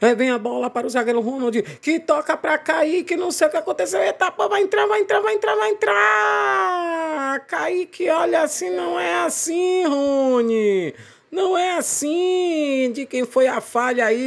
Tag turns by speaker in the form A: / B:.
A: Aí é, vem a bola para o zagueiro Ronald, que toca para Kaique, não sei o que aconteceu. Etapa vai entrar, vai entrar, vai entrar, vai entrar. Kaique, olha assim, não é assim, Rony. Não é assim de quem foi a falha aí.